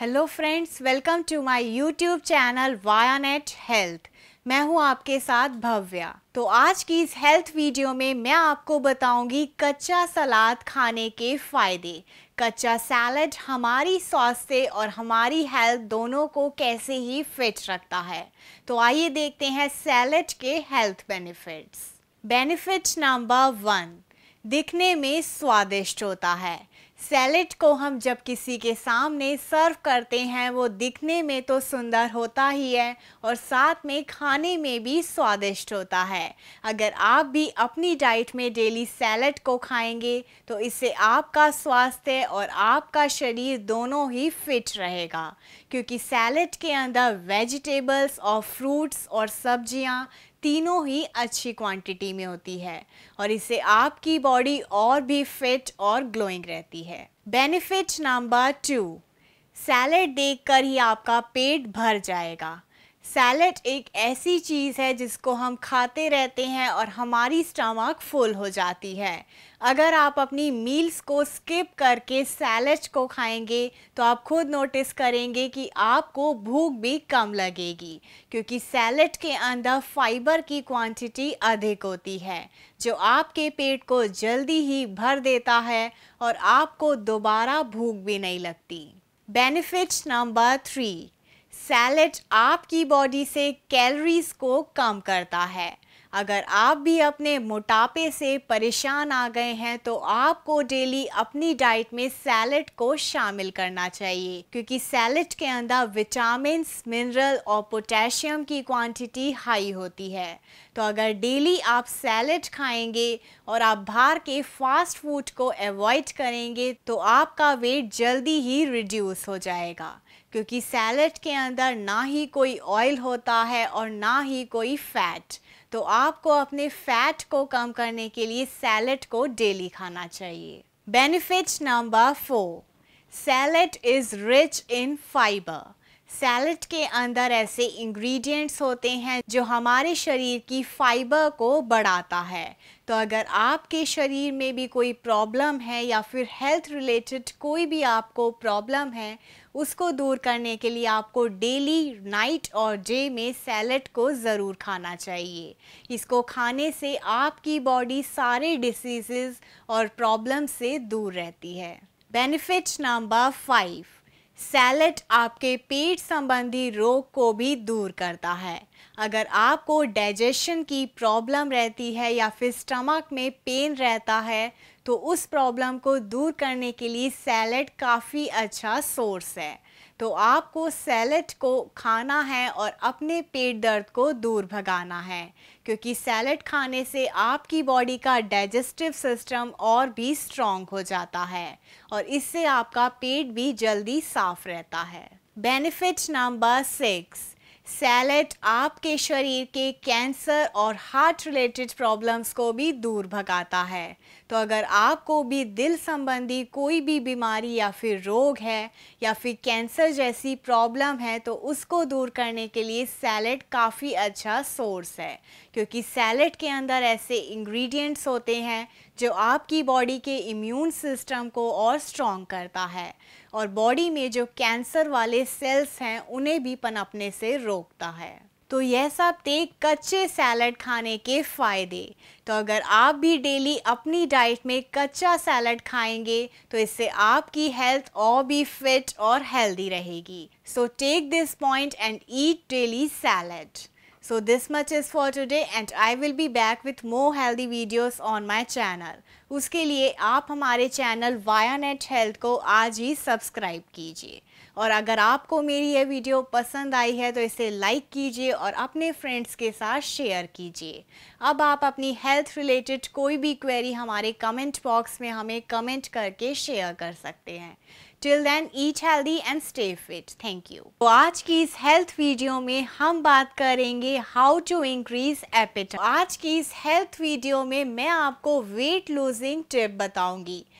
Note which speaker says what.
Speaker 1: Hello friends welcome to my YouTube channel वायानेट health मैं हूं आपके साथ भव्या तो आज की इस हेल्थ वीडियो में मैं आपको बताऊंगी कच्चा सलाद खाने के फायदे कच्चा सैलड हमारी स्वास्थ्य और हमारी हेल्थ दोनों को कैसे ही फिट रखता है तो आइए देखते हैं सैलड के health benefits benefit number one दिखने में स्वादिष्ट होता है सैलेड को हम जब किसी के सामने सर्व करते हैं वो दिखने में तो सुंदर होता ही है और साथ में खाने में भी स्वादिष्ट होता है अगर आप भी अपनी डाइट में डेली सैलेड को खाएंगे तो इससे आपका स्वास्थ्य और आपका शरीर दोनों ही फिट रहेगा क्योंकि सैलेड के अंदर वेजिटेबल्स और फ्रूट्स और सब्जियां तीनों ही अच्छी क्वांटिटी में होती है और इससे आपकी बॉडी और भी फिट और ग्लोइंग रहती है बेनिफिट नंबर टू सैलेड देखकर ही आपका पेट भर जाएगा सैलड एक ऐसी चीज़ है जिसको हम खाते रहते हैं और हमारी स्टमक फुल हो जाती है अगर आप अपनी मील्स को स्किप करके सैलड को खाएंगे तो आप खुद नोटिस करेंगे कि आपको भूख भी कम लगेगी क्योंकि सैलड के अंदर फाइबर की क्वांटिटी अधिक होती है जो आपके पेट को जल्दी ही भर देता है और आपको दोबारा भूख भी नहीं लगती बेनिफिट्स नंबर थ्री सैलेट आपकी बॉडी से कैलोरीज को कम करता है अगर आप भी अपने मोटापे से परेशान आ गए हैं तो आपको डेली अपनी डाइट में सैलड को शामिल करना चाहिए क्योंकि सैलड के अंदर विटामिन मिनरल और पोटेशियम की क्वांटिटी हाई होती है तो अगर डेली आप सैलड खाएंगे और आप बाहर के फास्ट फूड को अवॉइड करेंगे तो आपका वेट जल्दी ही रिड्यूस हो जाएगा क्योंकि सैलड के अंदर ना ही कोई ऑयल होता है और ना ही कोई फैट तो आपको अपने फैट को कम करने के लिए सैलेड को डेली खाना चाहिए benefit number four salad is rich in fibre salad के अंदर ऐसे इंग्रेडिएंट्स होते हैं जो हमारे शरीर की फाइबर को बढ़ाता है तो अगर आपके शरीर में भी कोई प्रॉब्लम है या फिर हेल्थ रिलेटेड कोई भी आपको प्रॉब्लम है उसको दूर करने के लिए आपको डेली नाइट और डे में सैलड को ज़रूर खाना चाहिए इसको खाने से आपकी बॉडी सारे डिसीज़ और प्रॉब्लम से दूर रहती है बेनिफिट नंबर फाइव सैलेट आपके पेट संबंधी रोग को भी दूर करता है अगर आपको डाइजेशन की प्रॉब्लम रहती है या फिर स्टमक में पेन रहता है तो उस प्रॉब्लम को दूर करने के लिए सैलेट काफ़ी अच्छा सोर्स है तो आपको सैलड को खाना है और अपने पेट दर्द को दूर भगाना है क्योंकि सैलड खाने से आपकी बॉडी का डाइजेस्टिव सिस्टम और भी स्ट्रॉन्ग हो जाता है और इससे आपका पेट भी जल्दी साफ रहता है बेनिफिट नंबर सिक्स सैलेट आपके शरीर के कैंसर और हार्ट रिलेटेड प्रॉब्लम्स को भी दूर भगाता है तो अगर आपको भी दिल संबंधी कोई भी बीमारी या फिर रोग है या फिर कैंसर जैसी प्रॉब्लम है तो उसको दूर करने के लिए सैलेड काफ़ी अच्छा सोर्स है क्योंकि सैलेड के अंदर ऐसे इंग्रेडिएंट्स होते हैं जो आपकी बॉडी के इम्यून सिस्टम को और स्ट्रॉन्ग करता है और बॉडी में जो कैंसर वाले सेल्स हैं उन्हें भी पनपने से रोकता है तो यह सब थे कच्चे सैलड खाने के फ़ायदे तो अगर आप भी डेली अपनी डाइट में कच्चा सैलड खाएंगे तो इससे आपकी हेल्थ और भी फिट और हेल्दी रहेगी so take this point and eat daily salad So this much is for today and I will be back with more healthy videos on my channel. उसके लिए आप हमारे channel वाया नेट हेल्थ को आज ही subscribe कीजिए और अगर आपको मेरी ये वीडियो पसंद आई है तो इसे लाइक कीजिए और अपने फ्रेंड्स के साथ शेयर कीजिए अब आप अपनी हेल्थ रिलेटेड कोई भी क्वेरी हमारे कमेंट बॉक्स में हमें कमेंट करके शेयर कर सकते हैं till then eat healthy and stay fit thank you तो आज की इस हेल्थ वीडियो में हम बात करेंगे हाउ टू इंक्रीज एपिट आज की इस हेल्थ वीडियो में मैं आपको वेट लूजिंग टिप बताऊंगी